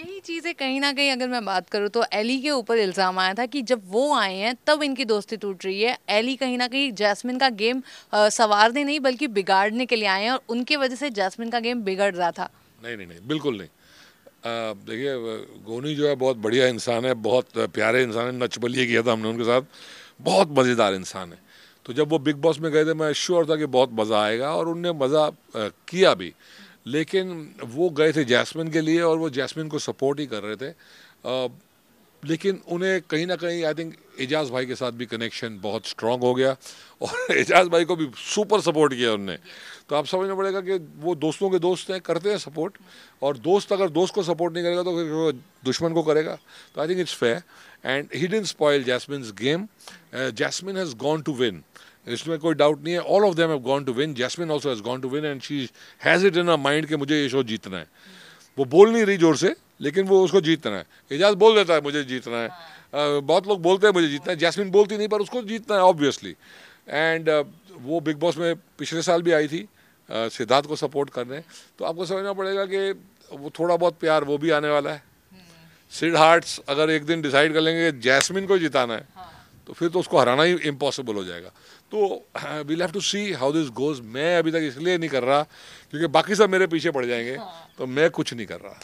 यही चीज़ें कहीं ना कहीं अगर मैं बात करूँ तो एली के ऊपर इल्ज़ाम आया था कि जब वो आए हैं तब इनकी दोस्ती टूट रही है एली कहीं ना कहीं जैस्मिन का गेम आ, सवारने नहीं बल्कि बिगाड़ने के लिए आए हैं और उनके वजह से जैस्मिन का गेम बिगड़ रहा था नहीं नहीं नहीं बिल्कुल नहीं देखिए गोनी जो है बहुत बढ़िया इंसान है बहुत प्यारे इंसान है नच बलिए किया था हमने उनके साथ बहुत मज़ेदार इंसान है तो जब वो बिग बॉस में गए थे मैं श्योर था कि बहुत मज़ा आएगा और उनने मज़ा किया भी लेकिन वो गए थे जैस्मिन के लिए और वो जैस्मिन को सपोर्ट ही कर रहे थे आ, लेकिन उन्हें कहीं ना कहीं आई थिंक एजाज भाई के साथ भी कनेक्शन बहुत स्ट्रांग हो गया और एजाज भाई को भी सुपर सपोर्ट किया उनने तो आप समझना पड़ेगा कि वो दोस्तों के दोस्त हैं करते हैं सपोर्ट और दोस्त अगर दोस्त को सपोर्ट नहीं करेगा तो दुश्मन को करेगा तो I think it's fair and he didn't spoil Jasmine game Jasmine has gone to win इसमें कोई डाउट नहीं है all of them have gone to win Jasmine also has gone to win and she has it in a mind कि मुझे ये show जीतना है वो बोल नहीं रही जोर से लेकिन वो उसको जीतना है एजाज बोल देता है मुझे जीतना है हाँ। बहुत लोग बोलते हैं मुझे जीतना है जैस्मिन बोलती नहीं पर उसको जीतना है ऑब्वियसली एंड वो बिग बॉस में पिछले साल भी आई थी सिद्धार्थ को सपोर्ट करने तो आपको समझना पड़ेगा कि वो थोड़ा बहुत प्यार वो भी आने वाला है सिड हम्म। हार्ट्स अगर एक दिन डिसाइड कर लेंगे जैस्मिन को जिताना है हाँ। तो फिर तो उसको हराना ही इम्पॉसिबल हो जाएगा तो we leave to see how this goes मैं अभी तक इसलिए नहीं कर रहा क्योंकि बाकी सब मेरे पीछे पड़ जाएंगे हाँ। तो मैं कुछ नहीं कर रहा